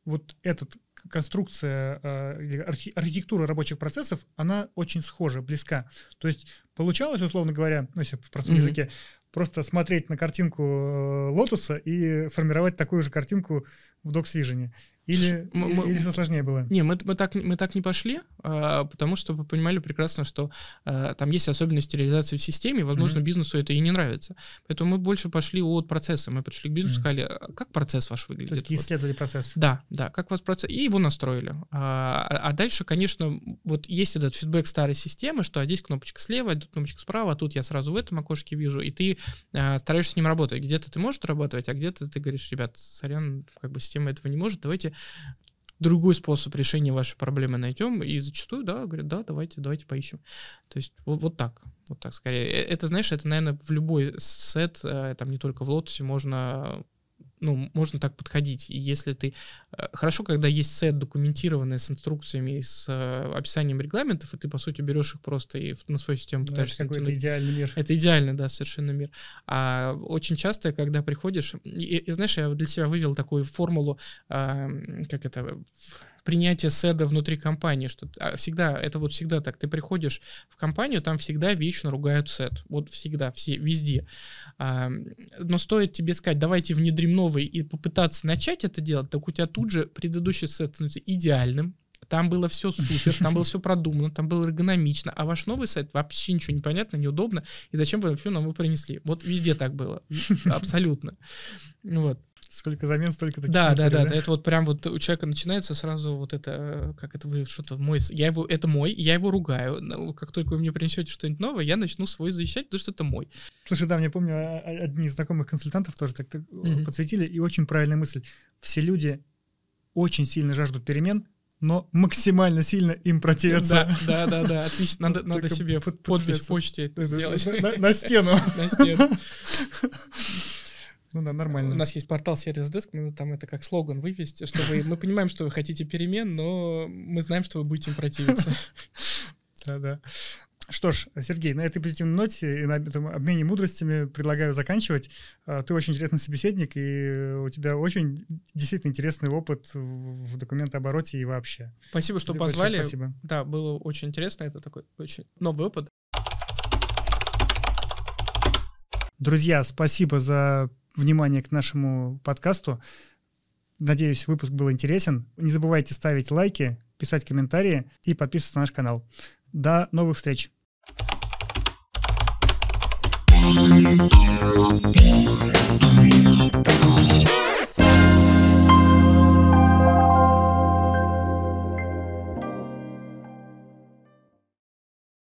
вот эта конструкция э, архитектура рабочих процессов, она очень схожа, близка. То есть получалось, условно говоря, ну, если в простом языке, просто смотреть на картинку лотуса э, и формировать такую же картинку в доксвижене? Или, мы, или все сложнее было? Не, мы, мы, так, мы так не пошли, а, потому что мы понимали прекрасно, что а, там есть особенности реализации в системе, возможно, mm-hmm. бизнесу это и не нравится. Поэтому мы больше пошли от процесса. Мы пришли к бизнесу, mm-hmm. сказали, «А как процесс ваш выглядит? Такие вот. исследовали процесс. Да, да, как у вас процесс, и его настроили. А, а дальше, конечно, вот есть этот фидбэк старой системы, что а здесь кнопочка слева, а тут кнопочка справа, а тут я сразу в этом окошке вижу, и ты а, стараешься с ним работать. Где-то ты можешь работать, а где-то ты говоришь, ребят, сорян, как бы система система этого не может, давайте другой способ решения вашей проблемы найдем, и зачастую, да, говорят, да, давайте, давайте поищем. То есть вот, вот так, вот так скорее. Э, это, знаешь, это, наверное, в любой сет, э, там не только в лотосе, можно ну, можно так подходить. И если ты... Э, хорошо, когда есть сет документированный с инструкциями и с э, описанием регламентов, и ты, по сути, берешь их просто и на свою систему ну, пытаешься... Это какой-то идеальный мир. Это идеальный, да, совершенно мир. А очень часто, когда приходишь... И, и знаешь, я для себя вывел такую формулу, а, как это принятие седа внутри компании, что а, всегда, это вот всегда так, ты приходишь в компанию, там всегда вечно ругают сет, вот всегда, все, везде. А, но стоит тебе сказать, давайте внедрим новый и попытаться начать это делать, так у тебя тут же предыдущий сет становится идеальным, там было все супер, там было все продумано, там было эргономично, а ваш новый сайт вообще ничего не понятно, неудобно, и зачем вы все нам его принесли? Вот везде так было, абсолютно. Вот. Сколько замен, столько таких. Да, да, да, да. Это вот прям вот у человека начинается сразу вот это, э, как это вы что-то мой, я его, это мой, я его ругаю. Как только вы мне принесете что-нибудь новое, я начну свой защищать, потому что это мой. Слушай, да, мне помню, а, а, одни из знакомых консультантов тоже так mm-hmm. подсветили, и очень правильная мысль. Все люди очень сильно жаждут перемен, но максимально сильно им противятся. Да, да, да, да отлично. Надо, надо себе под, подпись в почте это, сделать. на, на стену. На стену. Ну да, нормально. У нас есть портал Сервис Деск, надо там это как слоган вывести, чтобы мы понимаем, что вы хотите перемен, но мы знаем, что вы будете им противиться. Да-да. Что ж, Сергей, на этой позитивной ноте и на этом обмене мудростями предлагаю заканчивать. А, ты очень интересный собеседник, и у тебя очень действительно интересный опыт в документообороте и вообще. Спасибо, что Тебе позвали. Спасибо. Да, было очень интересно. Это такой очень новый опыт. Друзья, спасибо за внимание к нашему подкасту. Надеюсь, выпуск был интересен. Не забывайте ставить лайки, писать комментарии и подписываться на наш канал. До новых встреч!